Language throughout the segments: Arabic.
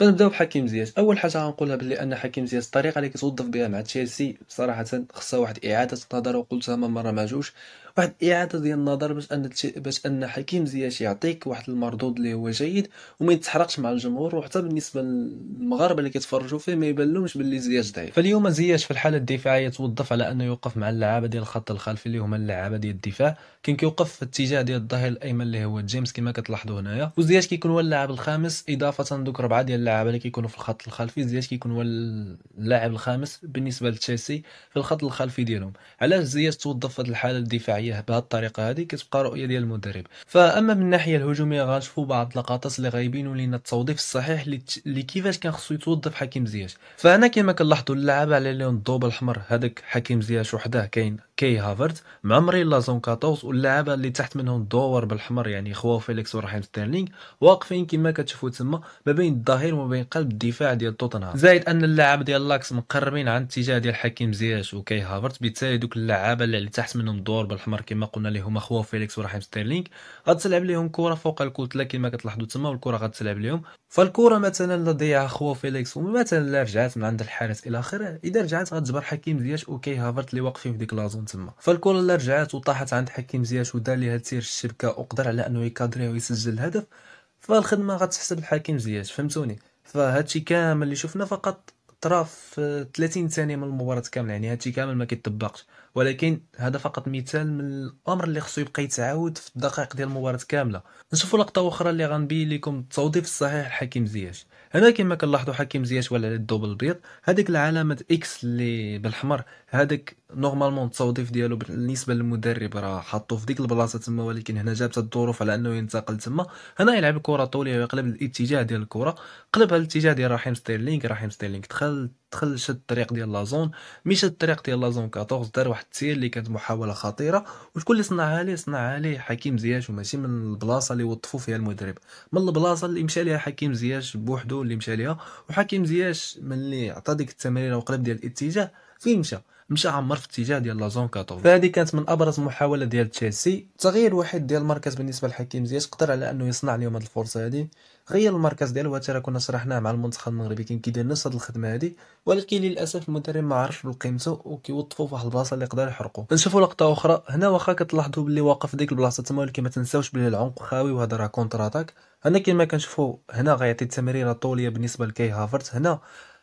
فنبداو بحكيم زياش اول حاجه غنقولها بلي ان حكيم زياش الطريقه اللي كيتوظف بها مع تشيلسي صراحه خصها واحد اعاده نظر وقلتها من مره ما جوش واحد اعاده ديال النظر باش ان باش ان حكيم زياش يعطيك واحد المردود اللي هو جيد وما يتحرقش مع الجمهور وحتى بالنسبه للمغاربه اللي كيتفرجوا فيه ما يبانلهمش بلي زياش ضعيف فاليوم زياش في الحاله الدفاعيه توظف على انه يوقف مع اللعابه ديال الخط الخلفي اللي هما اللعابه ديال الدفاع كان كيوقف في الاتجاه ديال الظهير الايمن اللي هو جيمس كما كتلاحظوا هنايا وزياش كيكون هو اللاعب الخامس اضافه دوك ربعه ديال اللعابه اللي كيكونوا في الخط الخلفي زياش كيكون هو اللاعب الخامس بالنسبه لتشيلسي في الخط الخلفي ديالهم علاش زياش توظف هذه الحاله الدفاعيه بهذه الطريقه هذه كتبقى رؤيه ديال المدرب فاما من الناحيه الهجوميه غنشوفوا بعض اللقطات اللي غايبينوا لنا التوظيف الصحيح اللي كيفاش كان خصو يتوظف حكيم زياش فهنا كما كنلاحظوا اللعابه على لون الضوب الاحمر هذاك حكيم زياش وحده كاين كي هافرت معمرين لازون كاتوز واللعابة اللي تحت منهم دور بالحمر يعني خواو فيليكس ورحيم ستيرلينغ واقفين كما كتشوفوا تما ما بين الظهير وما بين قلب الدفاع ديال توتنهام زائد ان اللاعب ديال لاكس مقربين عن الاتجاه ديال حكيم زياش وكي هافرت بالتالي دوك اللعابة اللي تحت منهم الدور بالحمر كما قلنا اللي هما خواو فيليكس ورحيم ستيرلينغ غتلعب لهم كره فوق الكتله كما كتلاحظوا تما والكره غتلعب لهم فالكره مثلا لا ضيعها خواو فيليكس ومثلا لا رجعت من عند الحارس الى اخره اذا رجعت غتجبر حكيم زياش وكي هافرت اللي واقفين في ديك لازون تما فالكره اللي رجعت وطاحت عند حكيم زياش ودار ليها تسير الشبكه وقدر على انه يكادري ويسجل الهدف فالخدمه غتحسب لحكيم زياش فهمتوني فهادشي كامل اللي شفنا فقط طرا في 30 ثانيه من المباراه كامله يعني هادشي كامل ما كيطبقش ولكن هذا فقط مثال من الامر اللي خصو يبقى يتعاود في الدقائق ديال المباراه كامله نشوفوا لقطه اخرى اللي غنبين لكم التوظيف الصحيح لحكيم زياش هنا كما كنلاحظوا حكيم زياش ولا الدوبل بيض هذيك العلامه اكس اللي بالحمر هذاك نورمالمون التوظيف ديالو بالنسبه للمدرب راه حطوه في ديك البلاصه تما ولكن هنا جابت الظروف على انه ينتقل تما هنا يلعب الكره طوليه ويقلب الاتجاه ديال الكره قلبها الاتجاه ديال رحيم ستيرلينغ رحيم ستيرلينغ دخل دخل شد الطريق ديال لازون مشى الطريق ديال لازون 14 دار واحد التير اللي كانت محاوله خطيره وشكون اللي صنعها ليه صنعها ليه حكيم زياش وماشي من البلاصه اللي وظفوا فيها المدرب من البلاصه اللي مشى ليها حكيم زياش بوحدو اللي مشى ليها وحكيم زياش ملي عطى ديك التمريره وقلب ديال الاتجاه فين مشى مشى عمر في الاتجاه ديال لا زون 14 فهذه كانت من ابرز محاوله ديال تشيلسي تغيير واحد ديال المركز بالنسبه لحكيم زياش قدر على انه يصنع اليوم هذه الفرصه هذه غير المركز ديالو حتى كنا شرحناه مع المنتخب المغربي كان كيدير نفس هذه الخدمه هذه ولكن للاسف المدرب ما عرفش بقيمته وكيوظفوا في واحد البلاصه اللي يقدر يحرقو نشوفوا لقطه اخرى هنا واخا كتلاحظوا باللي واقف ديك البلاصه تما ولكن ما تنساوش باللي العمق خاوي وهذا راه كونتر اتاك هنا كما كنشوفوا هنا غيعطي التمريره طوليه بالنسبه لكي هافرت هنا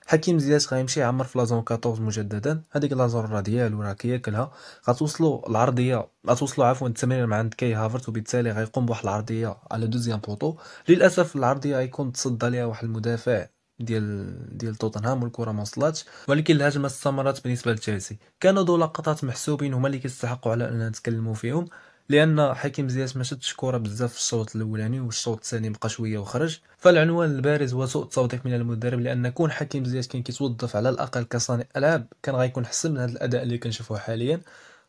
حكيم زياش غيمشي يعمر في لازون 14 مجددا هذيك لازون ديالو راه كياكلها غتوصلوا العرضيه غتوصلوا عفوا التمرير مع عند كاي هافرت وبالتالي غيقوم بواحد العرضيه على دوزيام بوطو للاسف العرضيه غيكون تصدى ليها واحد المدافع ديال ديال توتنهام والكره ما وصلتش ولكن الهجمه استمرت بالنسبه لتشيلسي كانوا دو لقطات محسوبين هما اللي كيستحقوا على اننا نتكلموا فيهم لان حكيم زياس ما شدش كره بزاف في الشوط الاولاني والشوط الثاني بقى شويه وخرج فالعنوان البارز هو سوء التوظيف من المدرب لان كون حكيم زياس كان كيتوظف على الاقل كصانع العاب كان غيكون حسن من هذا الاداء اللي كنشوفوه حاليا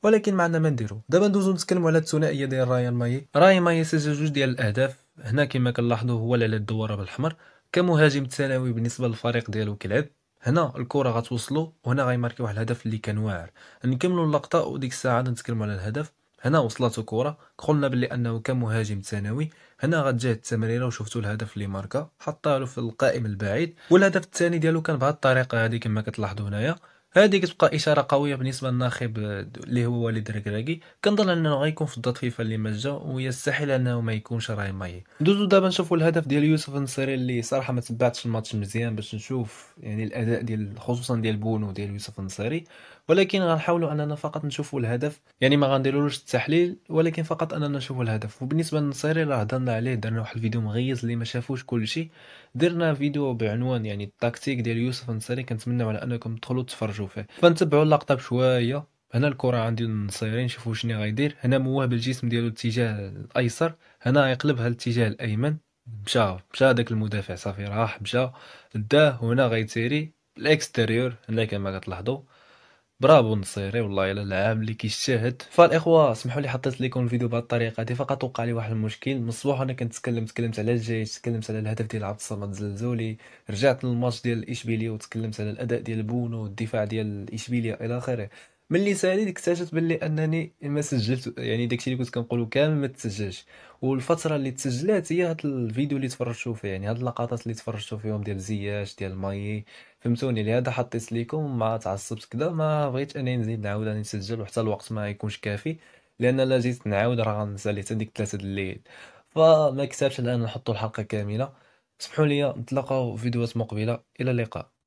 ولكن معنا ما نديرو دابا ندوزو نتكلموا على الثنائيه ديال رايان ماي رايان ماي سجل جوج ديال الاهداف هنا كما كنلاحظوا هو اللي على الدوره بالاحمر كمهاجم ثانوي بالنسبه للفريق ديالو كيلعب هنا الكره غتوصلو وهنا غيماركي واحد الهدف اللي كان واعر نكملوا اللقطه وديك الساعه نتكلموا على الهدف هنا وصلاتو كره قلنا بلي انه كمهاجم ثانوي هنا غتجه التمريره وشفتوا الهدف اللي ماركا حطها له في القائم البعيد والهدف الثاني ديالو كان بهذه الطريقه هذه كما كتلاحظوا هنايا هذه كتبقى اشاره قويه بالنسبه للناخب اللي هو وليد الركراكي كنظن انه غيكون في الضغط فيفا اللي مجا ويستحيل انه ما يكونش راهي ماي ندوزو دابا نشوفوا الهدف ديال يوسف النصيري اللي صراحه ما تبعتش الماتش مزيان باش نشوف يعني الاداء ديال خصوصا ديال بونو ديال يوسف النصيري ولكن غنحاولوا اننا فقط نشوفوا الهدف يعني ما غنديرولوش التحليل ولكن فقط اننا نشوفوا الهدف وبالنسبه للنصيري راه هضرنا عليه درنا واحد الفيديو مغيز اللي ما شافوش كلشي درنا فيديو بعنوان يعني التكتيك ديال يوسف النصيري كنتمنى على انكم تدخلوا تفرجوا فيه فنتبعوا اللقطه بشويه هنا الكره عندي النصيري نشوفوا شنو غيدير هنا موه بالجسم ديالو الاتجاه الايسر هنا يقلبها الاتجاه الايمن مشى مشى داك المدافع صافي راح مشى داه هنا غيتيري الاكستيريور هنا كما كتلاحظوا برافو نصيري والله الا العام اللي كيشاهد فالاخوه اسمحوا لي حطيت لكم الفيديو بهذه الطريقه دي فقط وقع لي واحد المشكل من الصباح وانا كنتكلم تكلمت على الجيش تكلمت على الهدف ديال عبد الصمد زلزولي رجعت للماتش ديال اشبيليا وتكلمت على الاداء ديال بونو والدفاع ديال اشبيليا الى اخره ملي ساليت اكتشفت باللي انني ما سجلت يعني داكشي اللي كنت كنقولو كامل ما تسجلش والفتره اللي تسجلات هي هاد الفيديو اللي تفرجتو فيه يعني هاد اللقطات اللي تفرجتو فيهم ديال زياش ديال ماي فهمتوني لهذا حطيت ليكم ما تعصبت كدا ما بغيتش انني نزيد نعاود انني نسجل وحتى الوقت ما يكونش كافي لان لا جيت نعاود راه غنسالي حتى ديك ثلاثه الليل فما كتبش الان نحطوا الحلقه كامله سمحوا لي نتلاقاو في فيديوهات مقبله الى اللقاء